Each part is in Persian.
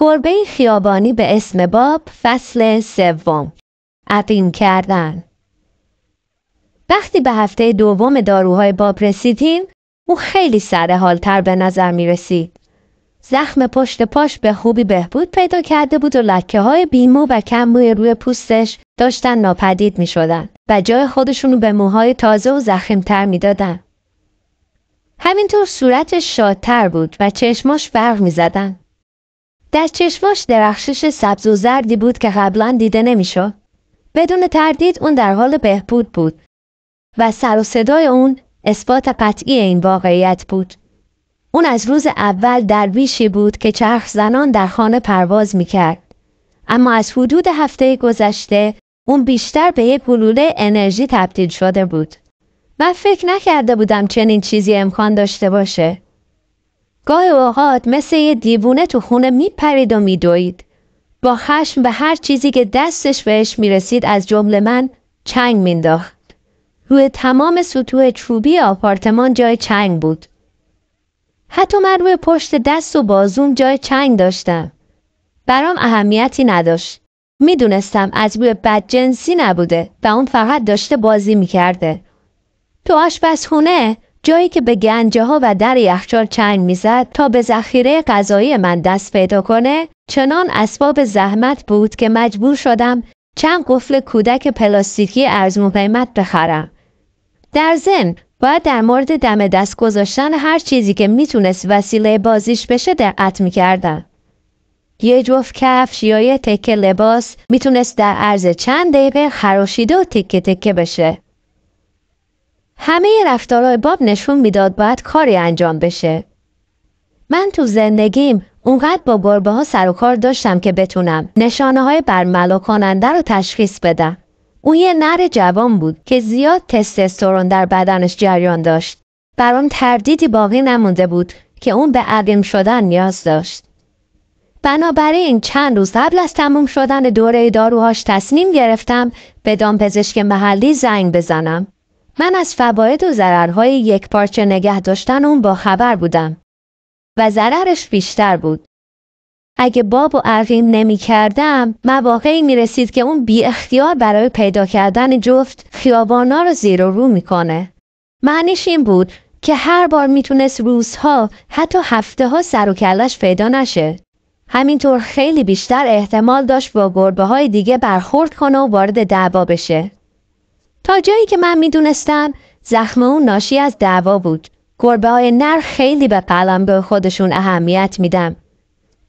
گربه خیابانی به اسم باب فصل سوم عقیم کردن وقتی به هفته دوم داروهای باب رسیدیم او خیلی سر حالتر به نظر می رسید. زخم پشت پاش به خوبی بهبود پیدا کرده بود و لکه های بیمو و کم موی روی پوستش داشتن ناپدید می شدن و جای خودشونو به موهای تازه و زخیمتر می دادن. همینطور صورتش شادتر بود و چشماش برق می زدن. در چشماش درخشش سبز و زردی بود که قبلا دیده نمیشد. بدون تردید اون در حال بهبود بود و سر و صدای اون اثبات قطعی این واقعیت بود. اون از روز اول درویشی بود که چرخ زنان در خانه پرواز میکرد. اما از حدود هفته گذشته اون بیشتر به یک گلوله انرژی تبدیل شده بود. من فکر نکرده بودم چنین چیزی امکان داشته باشه. گاه اوقات مثل یه دیوونه تو خونه میپرید و میدوید. با خشم به هر چیزی که دستش بهش میرسید از جمله من چنگ مینداخت. روی تمام سطوح چوبی آپارتمان جای چنگ بود. حتی من روی پشت دست و بازوم جای چنگ داشتم. برام اهمیتی نداشت. میدونستم از روی بدجنسی نبوده و اون فقط داشته بازی میکرده. تو آشپزخونه جایی که به گنجه ها و در یخچال چنگ میزد تا به ذخیره غذایی من دست پیدا کنه چنان اسباب زحمت بود که مجبور شدم چند قفل کودک پلاستیکی ارزون قیمت بخرم در زن، باید در مورد دم دست گذاشتن هر چیزی که میتونست وسیله بازیش بشه دقت میکردم یه جفت کفش یا یه تکه لباس میتونست در عرض چند دقیقه خراشیده و تکه تکه بشه همه رفتارهای باب نشون میداد باید کاری انجام بشه. من تو زندگیم اونقدر با گربه ها سر و کار داشتم که بتونم نشانه های برملا کننده رو تشخیص بدم. او یه نر جوان بود که زیاد تستوسترون در بدنش جریان داشت. برام تردیدی باقی نمونده بود که اون به عقیم شدن نیاز داشت. بنابراین چند روز قبل از تموم شدن دوره داروهاش تصمیم گرفتم به دامپزشک محلی زنگ بزنم. من از فواید و ضررهای یک پارچه نگه داشتن اون با خبر بودم و ضررش بیشتر بود. اگه باب و عقیم نمی کردم مواقعی می رسید که اون بی اختیار برای پیدا کردن جفت خیابانا رو زیر و رو میکنه. معنیش این بود که هر بار میتونست روزها حتی هفته ها سر و کلش پیدا نشه. همینطور خیلی بیشتر احتمال داشت با گربه های دیگه برخورد کنه و وارد دعوا بشه. تا جایی که من میدونستم زخم اون ناشی از دعوا بود گربه های نر خیلی به قلمرو خودشون اهمیت میدم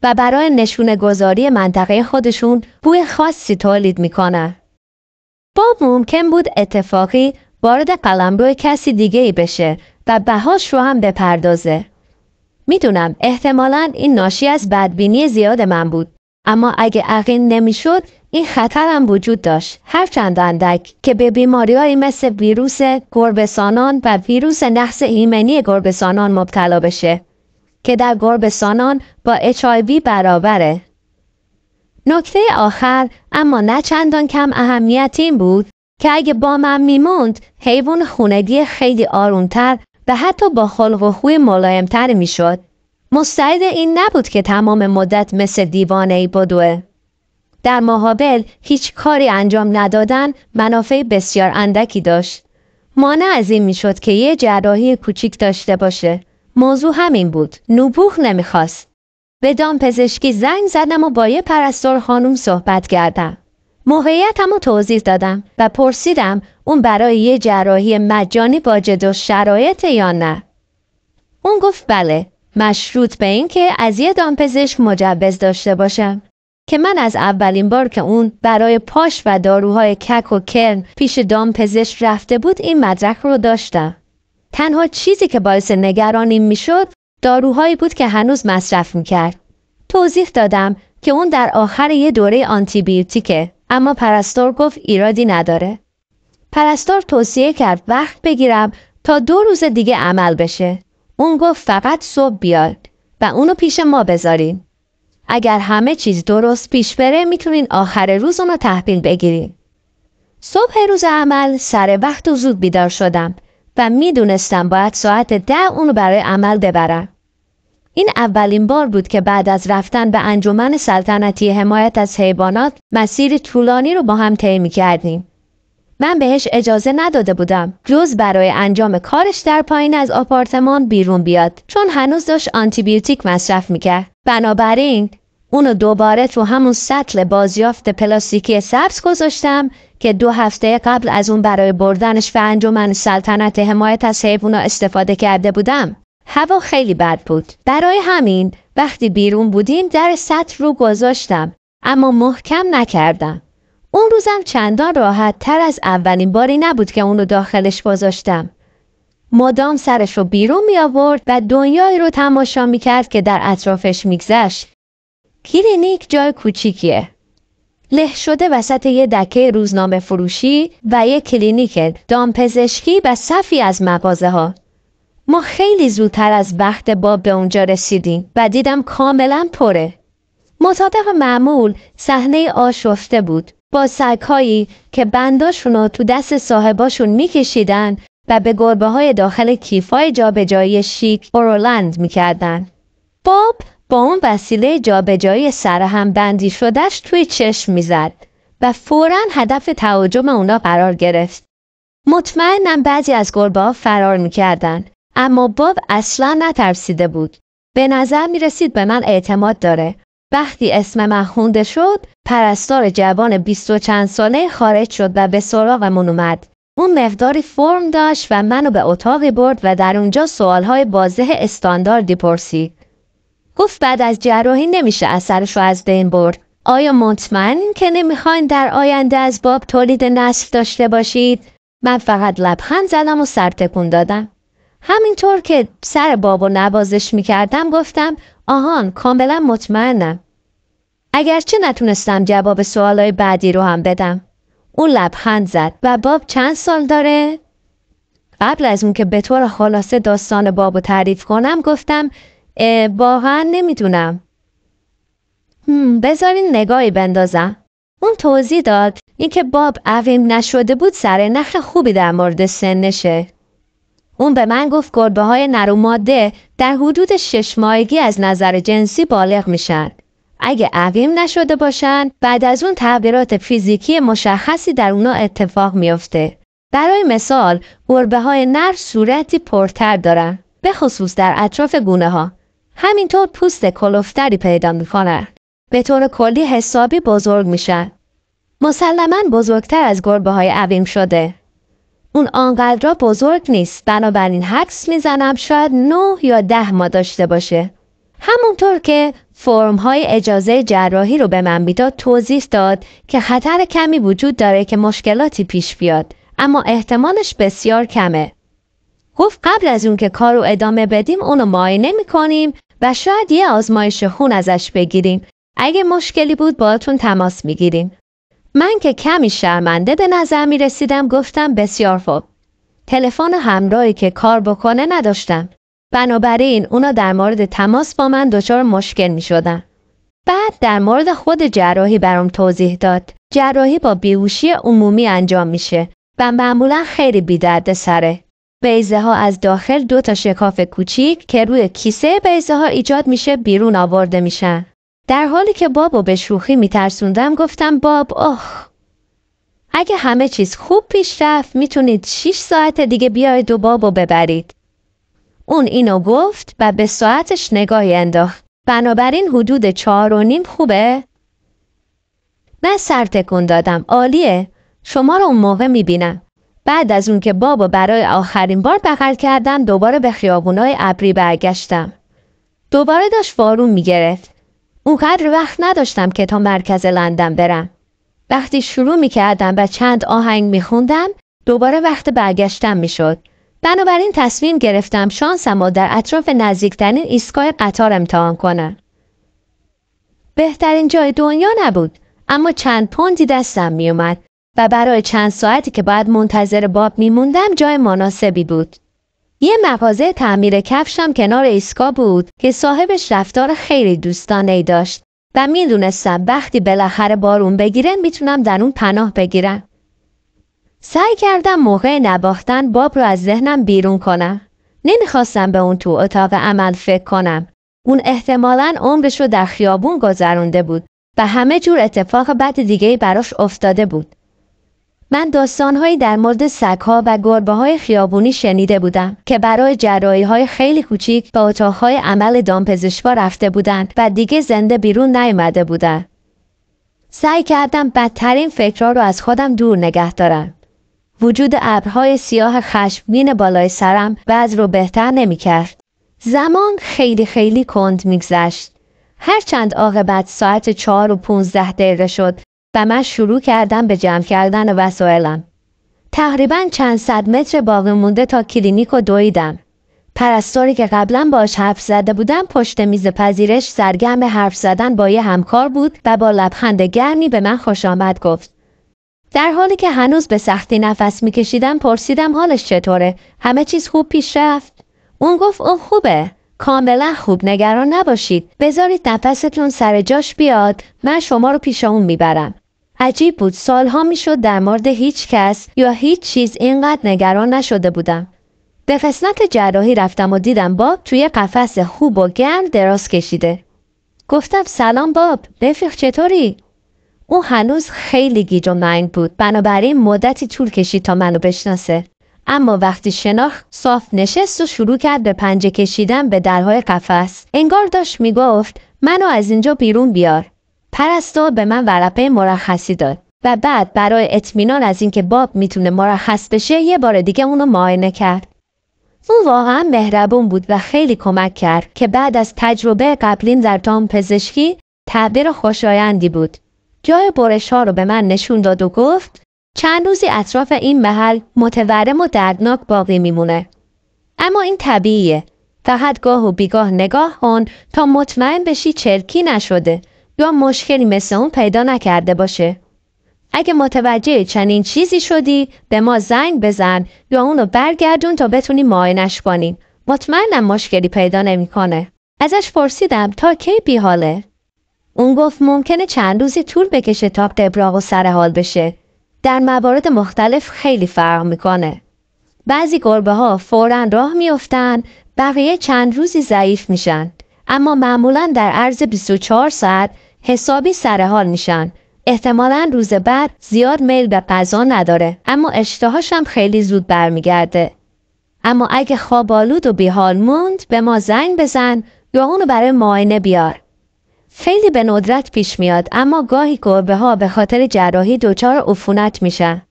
و برای نشون گذاری منطقه خودشون بوی خاصی تولید میکنه. باب ممکن بود اتفاقی وارد قلمبه کسی دیگه ای بشه و بهاش رو هم بپردازه. میدونم احتمالا این ناشی از بدبینی زیاد من بود اما اگه عقیم نمیشد این خطر هم وجود داشت هر چند اندک که به بیماریهایی مثل ویروس گربسانان و ویروس نحس ایمنی گربسانان مبتلا بشه که در گربسانان با HIV برابره نکته آخر اما نه چندان کم اهمیت این بود که اگه با من میموند حیوان خونگی خیلی آرومتر و حتی با خلق و خوی ملایمتر میشد مستعد این نبود که تمام مدت مثل دیوانه ای بدوه. در مقابل هیچ کاری انجام ندادن منافع بسیار اندکی داشت. مانع از این میشد که یه جراحی کوچیک داشته باشه. موضوع همین بود. نوبوخ نمیخواست. به دام پزشکی زنگ زدم و با یه پرستار خانم صحبت کردم. موقعیتم رو توضیح دادم و پرسیدم اون برای یه جراحی مجانی واجد و شرایط یا نه. اون گفت بله مشروط به اینکه از یه دامپزشک مجوز داشته باشم که من از اولین بار که اون برای پاش و داروهای کک و کرن پیش دامپزشک رفته بود این مدرک رو داشتم تنها چیزی که باعث نگرانیم میشد داروهایی بود که هنوز مصرف میکرد توضیح دادم که اون در آخر یه دوره بیوتیکه اما پرستار گفت ایرادی نداره پرستار توصیه کرد وقت بگیرم تا دو روز دیگه عمل بشه اون گفت فقط صبح بیاد و اونو پیش ما بذارین. اگر همه چیز درست پیش بره میتونین آخر روز اونو تحویل بگیرین. صبح روز عمل سر وقت و زود بیدار شدم و میدونستم باید ساعت ده اونو برای عمل ببرم. این اولین بار بود که بعد از رفتن به انجمن سلطنتی حمایت از حیوانات مسیر طولانی رو با هم طی کردیم. من بهش اجازه نداده بودم روز برای انجام کارش در پایین از آپارتمان بیرون بیاد چون هنوز داشت آنتیبیوتیک مصرف میکرد بنابراین اونو دوباره تو همون سطل بازیافت پلاستیکی سبز گذاشتم که دو هفته قبل از اون برای بردنش به انجمن سلطنت حمایت از حیوونا استفاده کرده بودم هوا خیلی بد بود برای همین وقتی بیرون بودیم در سطل رو گذاشتم اما محکم نکردم اون روزم چندان راحت تر از اولین باری نبود که اونو داخلش گذاشتم. مادام سرش رو بیرون می آورد و دنیایی رو تماشا می کرد که در اطرافش میگذشت. کلینیک جای کوچیکیه. له شده وسط یه دکه روزنامه فروشی و یه کلینیک دامپزشکی و صفی از مغازه ها. ما خیلی زودتر از وقت باب به اونجا رسیدیم و دیدم کاملا پره. مطابق معمول صحنه آشفته بود. با سگهایی که بنداشون رو تو دست صاحباشون میکشیدن و به گربه های داخل کیفای جابجایی شیک اورولند میکردن. باب با اون وسیله جابجایی سر هم بندی شدهش توی چشم میزد و فورا هدف تهاجم اونا قرار گرفت. مطمئنم بعضی از گربه ها فرار میکردن اما باب اصلا نترسیده بود. به نظر میرسید به من اعتماد داره وقتی اسم من خونده شد پرستار جوان بیست و چند ساله خارج شد و به من اومد اون مقداری فرم داشت و منو به اتاقی برد و در اونجا سوالهای بازه استانداردی پرسید گفت بعد از جراحی نمیشه اثرش رو از بین برد آیا مطمئن که نمیخواین در آینده از باب تولید نسل داشته باشید من فقط لبخند زدم و سر دادم همینطور که سر بابو نبازش میکردم گفتم آهان کاملا مطمئنم اگرچه نتونستم جواب سوالای بعدی رو هم بدم اون لبخند زد و باب چند سال داره؟ قبل از اون که به طور خلاصه داستان باب رو تعریف کنم گفتم واقعا نمیدونم بذارین نگاهی بندازم اون توضیح داد اینکه باب عویم نشده بود سر نخ خوبی در مورد سنشه اون به من گفت گربه های نر و ماده در حدود شش ماهگی از نظر جنسی بالغ میشن. اگه عویم نشده باشن بعد از اون تغییرات فیزیکی مشخصی در اونا اتفاق میافته. برای مثال گربه های نر صورتی پرتر دارن به خصوص در اطراف گونه ها. همینطور پوست کلفتری پیدا میکنن. به طور کلی حسابی بزرگ میشن. مسلما بزرگتر از گربه های شده. اون آنقدر بزرگ نیست بنابراین حکس میزنم شاید نه یا ده ما داشته باشه همونطور که فرم های اجازه جراحی رو به من بیداد توضیح داد که خطر کمی وجود داره که مشکلاتی پیش بیاد اما احتمالش بسیار کمه گفت قبل از اون که کار رو ادامه بدیم اونو معاینه میکنیم و شاید یه آزمایش خون ازش بگیریم اگه مشکلی بود باهاتون تماس میگیریم من که کمی شرمنده به نظر می رسیدم گفتم بسیار خوب. تلفن همراهی که کار بکنه نداشتم. بنابراین اونا در مورد تماس با من دچار مشکل می شدن. بعد در مورد خود جراحی برام توضیح داد. جراحی با بیوشی عمومی انجام میشه و معمولا خیلی بیدرد سره. بیزه ها از داخل دو تا شکاف کوچیک که روی کیسه بیزه ها ایجاد میشه بیرون آورده میشن. در حالی که بابو به شوخی میترسوندم گفتم باب آخ اگه همه چیز خوب پیش رفت میتونید 6 ساعت دیگه بیاید و بابو ببرید. اون اینو گفت و به ساعتش نگاهی انداخت. بنابراین حدود چهار و نیم خوبه؟ من سر تکون دادم. عالیه. شما رو اون موقع میبینم. بعد از اون که بابا برای آخرین بار بغل کردم دوباره به خیابونای ابری برگشتم. دوباره داشت وارون میگرفت. اونقدر وقت نداشتم که تا مرکز لندن برم. وقتی شروع می کردم و چند آهنگ می خوندم دوباره وقت برگشتم می شد. بنابراین تصمیم گرفتم شانسم و در اطراف نزدیکترین ایستگاه قطار امتحان کنم. بهترین جای دنیا نبود اما چند پوندی دستم می اومد و برای چند ساعتی که باید منتظر باب میموندم جای مناسبی بود. یه مغازه تعمیر کفشم کنار ایسکا بود که صاحبش رفتار خیلی دوستانه ای داشت و میدونستم وقتی بالاخره بارون بگیرن میتونم در اون پناه بگیرم. سعی کردم موقع نباختن باب رو از ذهنم بیرون کنم. نمیخواستم به اون تو اتاق عمل فکر کنم. اون احتمالا عمرش رو در خیابون گذرونده بود و همه جور اتفاق بد دیگه براش افتاده بود. من داستانهایی در مورد سگها و گربه های خیابونی شنیده بودم که برای جرایی های خیلی کوچیک به اتاقهای عمل دامپزشوا رفته بودند و دیگه زنده بیرون نیامده بودند. سعی کردم بدترین فکرها رو از خودم دور نگه دارم. وجود ابرهای سیاه خشمگین بالای سرم بعض رو بهتر نمیکرد. زمان خیلی خیلی کند میگذشت. هرچند بعد ساعت چهار و پونزده دقیقه شد و من شروع کردم به جمع کردن وسایلم. تقریبا چند صد متر باقی مونده تا کلینیک و دویدم. پرستاری که قبلا باش حرف زده بودم پشت میز پذیرش سرگرم حرف زدن با یه همکار بود و با لبخند گرمی به من خوش آمد گفت. در حالی که هنوز به سختی نفس میکشیدم پرسیدم حالش چطوره؟ همه چیز خوب پیش رفت؟ اون گفت اون خوبه. کاملا خوب نگران نباشید. بذارید نفستون سر جاش بیاد. من شما رو پیش اون میبرم. عجیب بود سالها میشد در مورد هیچ کس یا هیچ چیز اینقدر نگران نشده بودم به فسنت جراحی رفتم و دیدم باب توی قفس خوب و گرم دراز کشیده گفتم سلام باب رفیق چطوری او هنوز خیلی گیج و منگ بود بنابراین مدتی طول کشید تا منو بشناسه اما وقتی شناخ صاف نشست و شروع کرد به پنجه کشیدن به درهای قفس انگار داشت میگفت منو از اینجا بیرون بیار پرستار به من ورقه مرخصی داد و بعد برای اطمینان از اینکه باب میتونه مرخص بشه یه بار دیگه اونو معاینه کرد او واقعا مهربون بود و خیلی کمک کرد که بعد از تجربه قبلین در تام پزشکی تعبیر خوشایندی بود جای برش ها رو به من نشون داد و گفت چند روزی اطراف این محل متورم و دردناک باقی میمونه اما این طبیعیه فقط گاه و بیگاه نگاه کن تا مطمئن بشی چرکی نشده یا مشکلی مثل اون پیدا نکرده باشه. اگه متوجه چنین چیزی شدی به ما زنگ بزن یا اونو برگردون تا بتونی معاینش کنیم. مطمئنم مشکلی پیدا نمیکنه. ازش پرسیدم تا کی حاله؟ اون گفت ممکنه چند روزی طول بکشه تا دبراغ و حال بشه. در موارد مختلف خیلی فرق میکنه. بعضی گربه ها فورا راه میفتن بقیه چند روزی ضعیف میشن. اما معمولا در عرض 24 ساعت حسابی سرحال میشن احتمالا روز بعد زیاد میل به غذا نداره اما هم خیلی زود برمیگرده اما اگه خواب آلود و بیحال موند به ما زنگ بزن یا اونو برای معاینه بیار خیلی به ندرت پیش میاد اما گاهی گربه ها به خاطر جراحی دچار عفونت میشن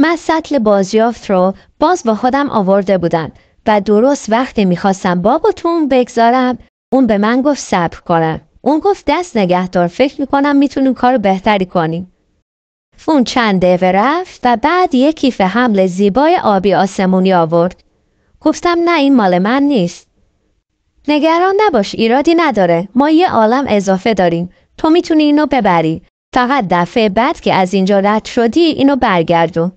من سطل بازیافت رو باز با خودم آورده بودن و درست وقتی میخواستم بابتون بگذارم اون به من گفت صبر کنم اون گفت دست نگهدار فکر میکنم میتونیم کار بهتری کنیم فون چند دقیقه رفت و بعد یک کیف حمل زیبای آبی آسمونی آورد گفتم نه این مال من نیست نگران نباش ایرادی نداره ما یه عالم اضافه داریم تو میتونی اینو ببری فقط دفعه بعد که از اینجا رد شدی اینو برگردو.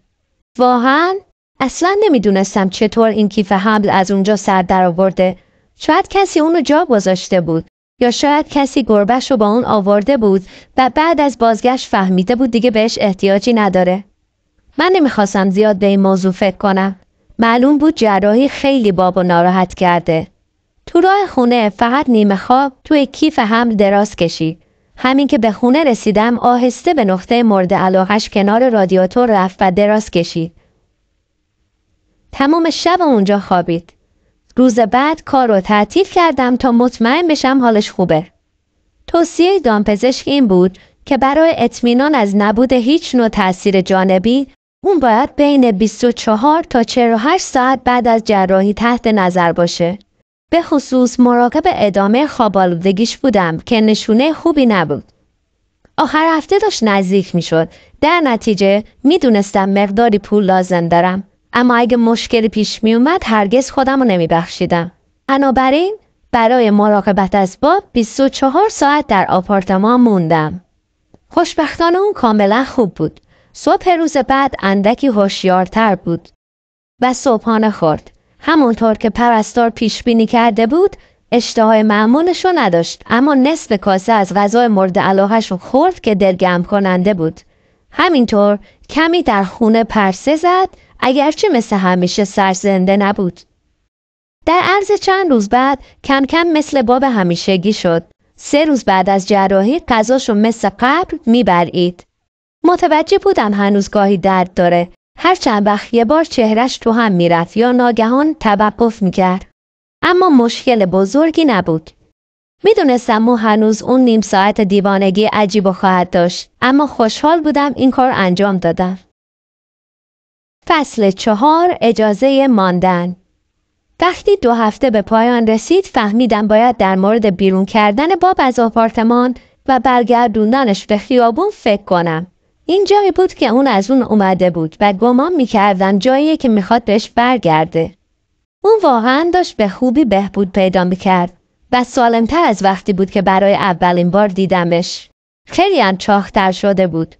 واقعا اصلا نمیدونستم چطور این کیف حمل از اونجا سر در آورده شاید کسی اونو جا گذاشته بود یا شاید کسی گربش رو با اون آورده بود و بعد از بازگشت فهمیده بود دیگه بهش احتیاجی نداره. من نمیخواستم زیاد به این موضوع فکر کنم. معلوم بود جراحی خیلی بابو ناراحت کرده. تو راه خونه فقط نیمه خواب توی کیف هم دراز کشی همین که به خونه رسیدم آهسته به نقطه مورد علاقش کنار رادیاتور رفت و دراز کشی تمام شب اونجا خوابید. روز بعد کار رو تعطیل کردم تا مطمئن بشم حالش خوبه. توصیه دامپزشک این بود که برای اطمینان از نبود هیچ نوع تاثیر جانبی اون باید بین 24 تا 48 ساعت بعد از جراحی تحت نظر باشه. به خصوص مراقب ادامه خوابالودگیش بودم که نشونه خوبی نبود. آخر هفته داشت نزدیک میشد. در نتیجه میدونستم مقداری پول لازم دارم. اما اگه مشکلی پیش می اومد هرگز خودم رو نمی بخشیدم. بنابراین برای مراقبت از باب 24 ساعت در آپارتمان موندم. خوشبختانه اون کاملا خوب بود. صبح روز بعد اندکی هوشیارتر بود و صبحانه خورد. همونطور که پرستار پیش بینی کرده بود، اشتهای معمولش رو نداشت اما نصف کاسه از غذای مورد رو خورد که درگم کننده بود. همینطور کمی در خونه پرسه زد اگرچه مثل همیشه سرزنده نبود. در عرض چند روز بعد کم کم مثل باب همیشگی شد. سه روز بعد از جراحی قضاشو مثل قبل میبرید. متوجه بودم هنوز گاهی درد داره. هر چند وقت یه بار چهرش تو هم میرفت یا ناگهان توقف میکرد. اما مشکل بزرگی نبود. میدونستم مو هنوز اون نیم ساعت دیوانگی عجیب و خواهد داشت اما خوشحال بودم این کار انجام دادم. فصل چهار اجازه ماندن وقتی دو هفته به پایان رسید فهمیدم باید در مورد بیرون کردن باب از آپارتمان و برگردوندنش به خیابون فکر کنم. این جایی بود که اون از اون اومده بود و گمان میکردم جایی که میخواد بهش برگرده. اون واقعا داشت به خوبی بهبود پیدا میکرد و سالمتر از وقتی بود که برای اولین بار دیدمش. خیلی هم چاختر شده بود.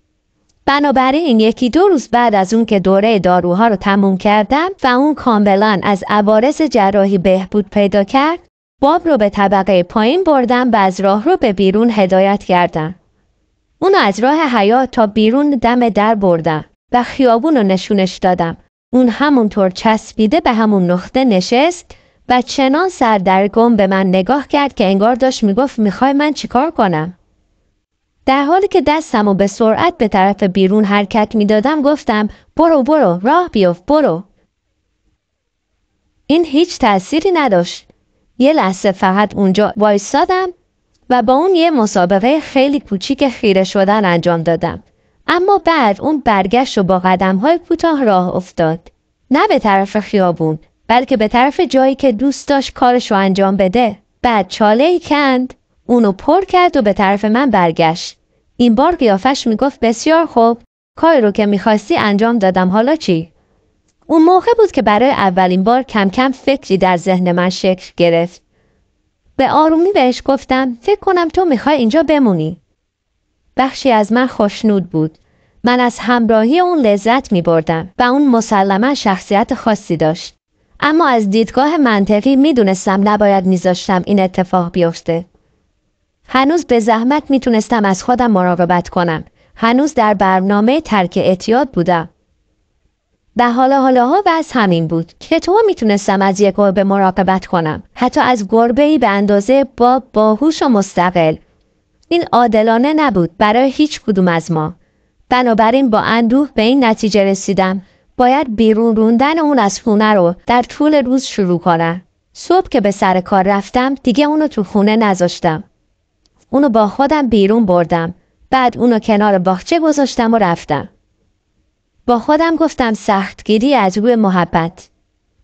بنابراین یکی دو روز بعد از اون که دوره داروها رو تموم کردم و اون کاملا از عوارض جراحی بهبود پیدا کرد باب رو به طبقه پایین بردم و از راه رو به بیرون هدایت کردم. اون از راه حیات تا بیرون دم در بردم و خیابون رو نشونش دادم. اون همونطور چسبیده به همون نقطه نشست و چنان سردرگم به من نگاه کرد که انگار داشت میگفت میخوای من چیکار کنم در حالی که دستم و به سرعت به طرف بیرون حرکت میدادم گفتم برو برو راه بیفت برو این هیچ تأثیری نداشت یه لحظه فقط اونجا وایستادم و با اون یه مسابقه خیلی کوچیک خیره شدن انجام دادم اما بعد اون برگشت و با قدم های کوتاه راه افتاد نه به طرف خیابون بلکه به طرف جایی که دوست داشت کارش رو انجام بده بعد چاله ای کند اونو پر کرد و به طرف من برگشت این بار قیافش میگفت بسیار خوب کاری رو که میخواستی انجام دادم حالا چی؟ اون موقع بود که برای اولین بار کم کم فکری در ذهن من شکل گرفت به آرومی بهش گفتم فکر کنم تو میخوای اینجا بمونی بخشی از من خوشنود بود من از همراهی اون لذت میبردم و اون مسلما شخصیت خاصی داشت اما از دیدگاه منطقی میدونستم نباید میذاشتم این اتفاق بیفته. هنوز به زحمت میتونستم از خودم مراقبت کنم. هنوز در برنامه ترک اعتیاد بودم. در حال و از همین بود که تو میتونستم از یک گربه مراقبت کنم. حتی از گربه ای به اندازه با باهوش و مستقل. این عادلانه نبود برای هیچ کدوم از ما. بنابراین با اندوه به این نتیجه رسیدم باید بیرون روندن اون از خونه رو در طول روز شروع کنم. صبح که به سر کار رفتم دیگه اونو تو خونه نذاشتم. اونو با خودم بیرون بردم. بعد اونو کنار باغچه گذاشتم و رفتم. با خودم گفتم سختگیری از روی محبت.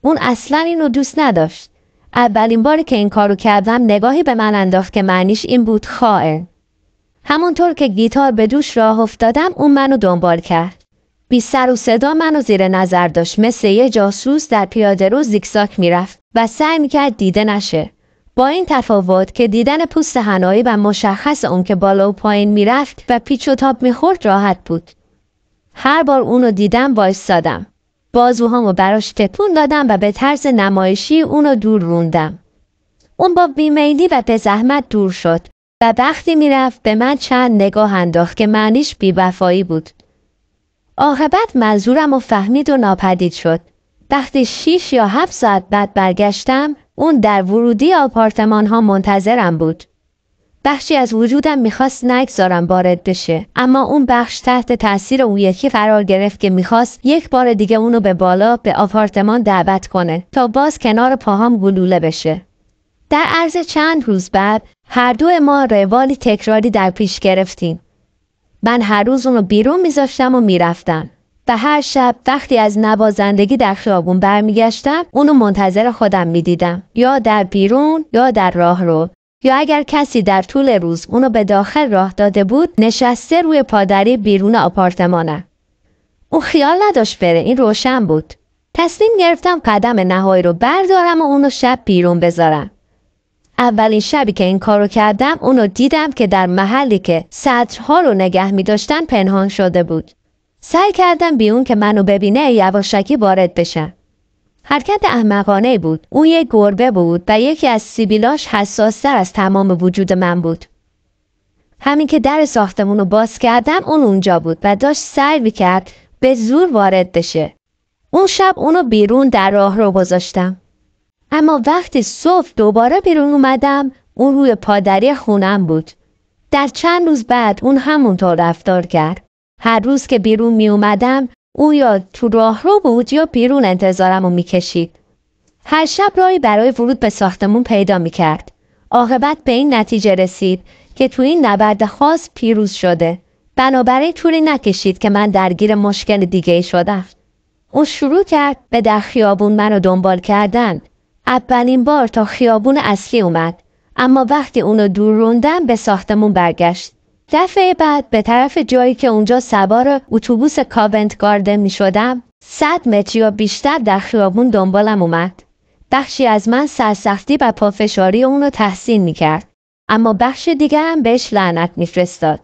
اون اصلا اینو دوست نداشت. اولین باری که این کارو کردم نگاهی به من انداخت که معنیش این بود خائن. همونطور که گیتار به دوش راه افتادم اون منو دنبال کرد. بی سر و صدا منو زیر نظر داشت مثل یه جاسوس در پیاده رو زیگزاک میرفت و سعی میکرد دیده نشه با این تفاوت که دیدن پوست هنایی و مشخص اون که بالا و پایین میرفت و پیچ و تاب میخورد راحت بود هر بار اونو دیدم وایستادم بازوهامو براش تپون دادم و به طرز نمایشی اونو دور روندم اون با بیمیلی و به زحمت دور شد و وقتی میرفت به من چند نگاه انداخت که معنیش بیوفایی بود عاقبت منظورم و فهمید و ناپدید شد. وقتی شیش یا هفت ساعت بعد برگشتم اون در ورودی آپارتمان ها منتظرم بود. بخشی از وجودم میخواست نگذارم وارد بشه اما اون بخش تحت تاثیر اون یکی فرار گرفت که میخواست یک بار دیگه اونو به بالا به آپارتمان دعوت کنه تا باز کنار پاهام گلوله بشه در عرض چند روز بعد هر دو ما روالی تکراری در پیش گرفتیم من هر روز اونو بیرون میذاشتم و میرفتم و هر شب وقتی از نوازندگی در خیابون برمیگشتم اونو منتظر خودم میدیدم یا در بیرون یا در راه رو یا اگر کسی در طول روز اونو به داخل راه داده بود نشسته روی پادری بیرون آپارتمانم او خیال نداشت بره این روشن بود تصمیم گرفتم قدم نهایی رو بردارم و اونو شب بیرون بذارم اولین شبی که این کارو کردم اونو دیدم که در محلی که سطرها رو نگه می داشتن پنهان شده بود. سعی کردم اون که منو ببینه یواشکی وارد بشم. حرکت احمقانه بود. اون یک گربه بود و یکی از سیبیلاش حساستر از تمام وجود من بود. همین که در ساختمون رو باز کردم اون اونجا بود و داشت سعی کرد به زور وارد بشه. اون شب اونو بیرون در راه رو گذاشتم. اما وقتی صبح دوباره بیرون اومدم اون روی پادری خونم بود. در چند روز بعد اون همونطور رفتار کرد. هر روز که بیرون می اومدم او یا تو رو بود یا بیرون انتظارم رو میکشید. هر شب راهی برای ورود به ساختمون پیدا میکرد. آقابت به این نتیجه رسید که تو این نبرد خاص پیروز شده. بنابراین طوری نکشید که من درگیر مشکل دیگه شدم. او شروع کرد به در خیابون منو دنبال کردن اولین بار تا خیابون اصلی اومد اما وقتی اونو دور روندم به ساختمون برگشت دفعه بعد به طرف جایی که اونجا سوار اتوبوس کاونت گاردن می شدم صد متر یا بیشتر در خیابون دنبالم اومد بخشی از من سرسختی و پافشاری اونو تحسین می کرد اما بخش دیگه دیگرم بهش لعنت میفرستاد.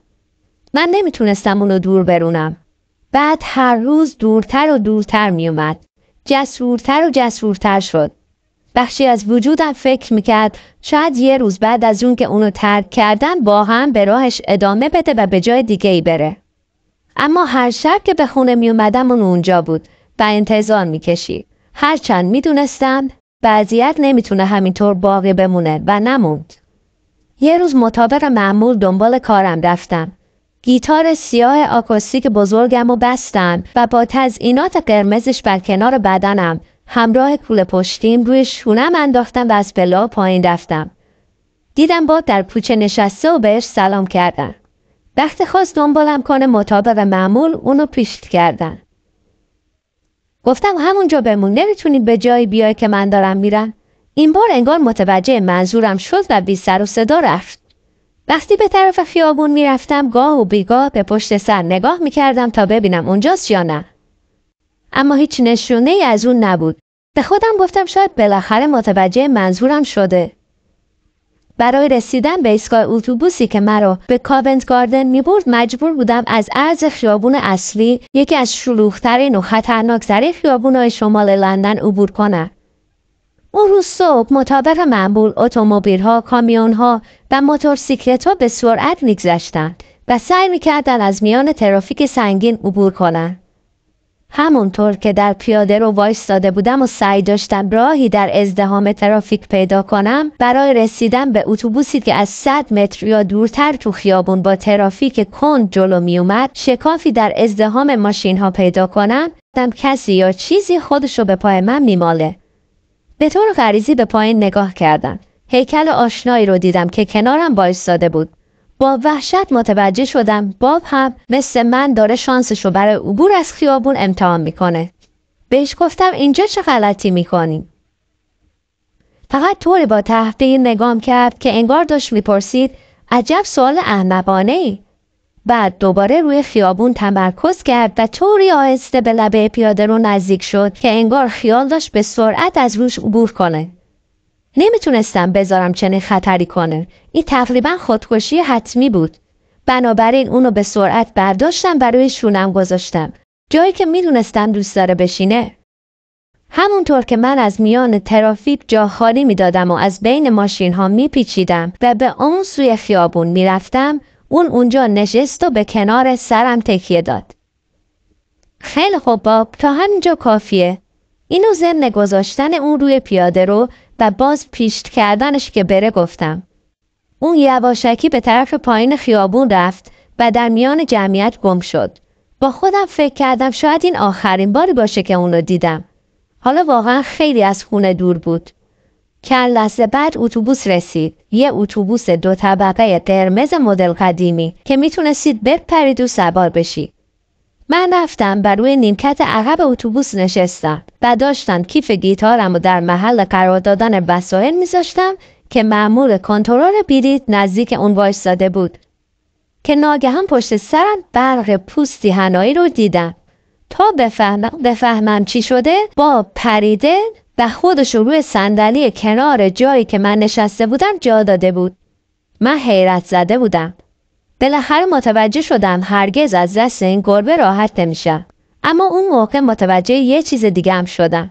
من نمیتونستم اونو دور برونم. بعد هر روز دورتر و دورتر میومد. جسورتر و جسورتر شد. بخشی از وجودم فکر میکرد شاید یه روز بعد از اون که اونو ترک کردن با هم به راهش ادامه بده و به جای دیگه ای بره. اما هر شب که به خونه میومدم اون اونجا بود و انتظار میکشید. هرچند میدونستم بعضیت نمیتونه همینطور باقی بمونه و نموند. یه روز مطابق معمول دنبال کارم رفتم. گیتار سیاه آکوستیک بزرگم و بستم و با تزئینات قرمزش بر کنار بدنم همراه کوله پشتیم روی شونم انداختم و از پلا پایین رفتم. دیدم با در پوچه نشسته و بهش سلام کردن. وقت خواست دنبالم کنه مطابق معمول اونو پیشت کردن. گفتم همونجا بمون نمیتونید به جایی بیای که من دارم میرم. این بار انگار متوجه منظورم شد و بی سر و صدا رفت. وقتی به طرف خیابون میرفتم گاه و بیگاه به پشت سر نگاه میکردم تا ببینم اونجاست یا نه. اما هیچ نشونه ای از اون نبود. به خودم گفتم شاید بالاخره متوجه منظورم شده. برای رسیدن به ایستگاه اتوبوسی که مرا به کاونت گاردن میبرد مجبور بودم از عرض خیابون اصلی یکی از شلوغترین و خطرناکترین خیابونهای شمال لندن عبور کنم اون روز صبح مطابق معمول اتومبیلها کامیونها و موتورسیکلتها به سرعت نگذشتن و سعی میکردند از میان ترافیک سنگین عبور کنند همونطور که در پیاده رو وایستاده بودم و سعی داشتم راهی در ازدهام ترافیک پیدا کنم برای رسیدن به اتوبوسی که از 100 متر یا دورتر تو خیابون با ترافیک کند جلو می اومد شکافی در ازدهام ماشین ها پیدا کنم دم کسی یا چیزی خودشو به پای من میماله به طور غریزی به پایین نگاه کردم هیکل آشنایی رو دیدم که کنارم وایستاده بود با وحشت متوجه شدم باب هم مثل من داره شانسش رو برای عبور از خیابون امتحان میکنه بهش گفتم اینجا چه غلطی میکنیم فقط طوری با تحقیر نگام کرد که انگار داشت میپرسید عجب سوال احمقانه ای بعد دوباره روی خیابون تمرکز کرد و طوری آهسته به لبه پیاده رو نزدیک شد که انگار خیال داشت به سرعت از روش عبور کنه نمیتونستم بذارم چنین خطری کنه این تقریبا خودکشی حتمی بود بنابراین اونو به سرعت برداشتم و روی شونم گذاشتم جایی که میدونستم دوست داره بشینه همونطور که من از میان ترافیک جا خالی میدادم و از بین ماشین ها میپیچیدم و به اون سوی خیابون میرفتم اون اونجا نشست و به کنار سرم تکیه داد خیلی خوب باب تا همینجا کافیه اینو ضمن گذاشتن اون روی پیاده رو و باز پیشت کردنش که بره گفتم اون یواشکی به طرف پایین خیابون رفت و در میان جمعیت گم شد با خودم فکر کردم شاید این آخرین باری باشه که اون رو دیدم حالا واقعا خیلی از خونه دور بود کل لحظه بعد اتوبوس رسید یه اتوبوس دو طبقه قرمز مدل قدیمی که میتونستید بپرید و سوار بشی من رفتم بر روی نیمکت عقب اتوبوس نشستم و داشتم کیف گیتارم و در محل قرار دادن وسایل میذاشتم که معمول کنترل بلیط نزدیک اون زده بود که ناگهان پشت سرم برق پوستی هنایی رو دیدم تا بفهمم, بفهمم چی شده با پریده و خودش رو روی صندلی کنار جایی که من نشسته بودم جا داده بود من حیرت زده بودم بالاخره متوجه شدم هرگز از دست این گربه راحت نمیشم اما اون موقع متوجه یه چیز دیگه هم شدم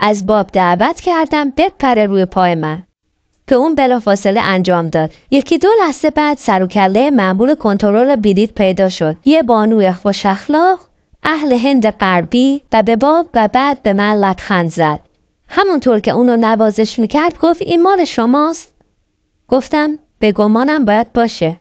از باب دعوت کردم بپره روی پای من که اون بلافاصله انجام داد یکی دو لحظه بعد سر و کله کنترل بلیط پیدا شد یه بانوی خوش اخلاق اهل هند غربی و به باب و بعد به من لبخند زد همونطور که اونو نوازش میکرد گفت این مال شماست گفتم به گمانم باید باشه